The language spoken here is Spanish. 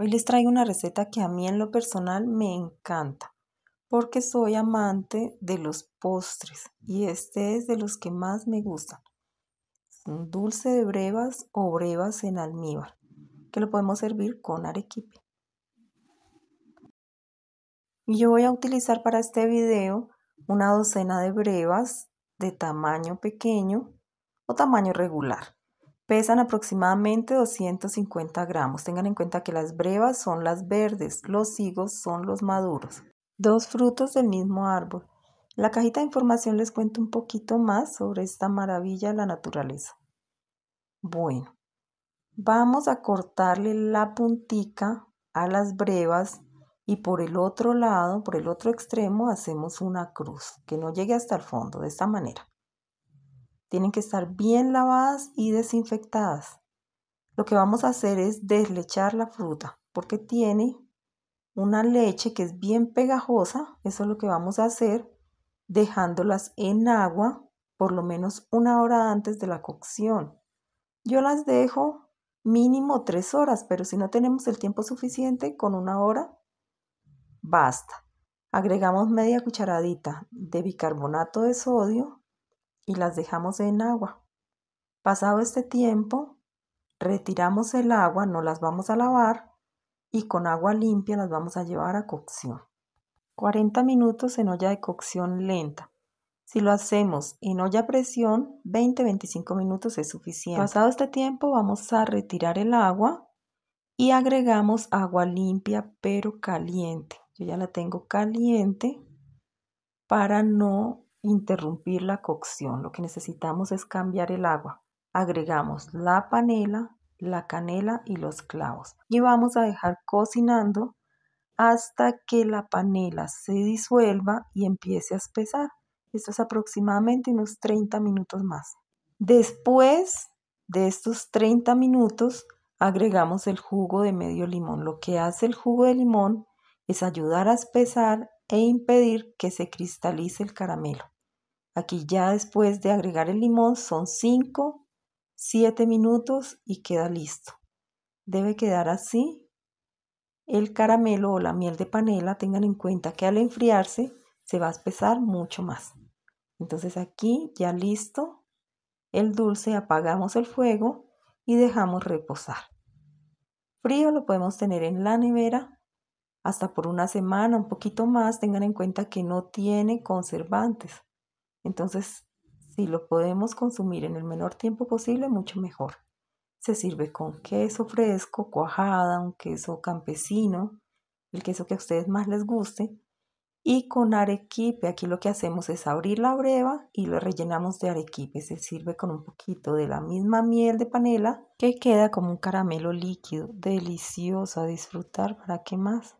Hoy les traigo una receta que a mí en lo personal me encanta porque soy amante de los postres y este es de los que más me gustan. un dulce de brevas o brevas en almíbar que lo podemos servir con arequipe. Y yo voy a utilizar para este video una docena de brevas de tamaño pequeño o tamaño regular. Pesan aproximadamente 250 gramos. Tengan en cuenta que las brevas son las verdes, los higos son los maduros. Dos frutos del mismo árbol. la cajita de información les cuento un poquito más sobre esta maravilla de la naturaleza. Bueno, vamos a cortarle la puntica a las brevas y por el otro lado, por el otro extremo, hacemos una cruz que no llegue hasta el fondo, de esta manera. Tienen que estar bien lavadas y desinfectadas. Lo que vamos a hacer es deslechar la fruta porque tiene una leche que es bien pegajosa. Eso es lo que vamos a hacer dejándolas en agua por lo menos una hora antes de la cocción. Yo las dejo mínimo tres horas, pero si no tenemos el tiempo suficiente, con una hora basta. Agregamos media cucharadita de bicarbonato de sodio y las dejamos en agua. Pasado este tiempo, retiramos el agua, no las vamos a lavar y con agua limpia las vamos a llevar a cocción. 40 minutos en olla de cocción lenta. Si lo hacemos en olla a presión, 20-25 minutos es suficiente. Pasado este tiempo vamos a retirar el agua y agregamos agua limpia pero caliente. Yo ya la tengo caliente para no interrumpir la cocción. Lo que necesitamos es cambiar el agua. Agregamos la panela, la canela y los clavos. Y vamos a dejar cocinando hasta que la panela se disuelva y empiece a espesar. Esto es aproximadamente unos 30 minutos más. Después de estos 30 minutos, agregamos el jugo de medio limón. Lo que hace el jugo de limón es ayudar a espesar e impedir que se cristalice el caramelo. Aquí ya después de agregar el limón son 5, 7 minutos y queda listo. Debe quedar así. El caramelo o la miel de panela, tengan en cuenta que al enfriarse se va a espesar mucho más. Entonces aquí ya listo el dulce, apagamos el fuego y dejamos reposar. Frío lo podemos tener en la nevera hasta por una semana, un poquito más. Tengan en cuenta que no tiene conservantes. Entonces, si lo podemos consumir en el menor tiempo posible, mucho mejor. Se sirve con queso fresco, cuajada, un queso campesino, el queso que a ustedes más les guste. Y con arequipe, aquí lo que hacemos es abrir la breva y lo rellenamos de arequipe. Se sirve con un poquito de la misma miel de panela que queda como un caramelo líquido. Delicioso a disfrutar, ¿para qué más?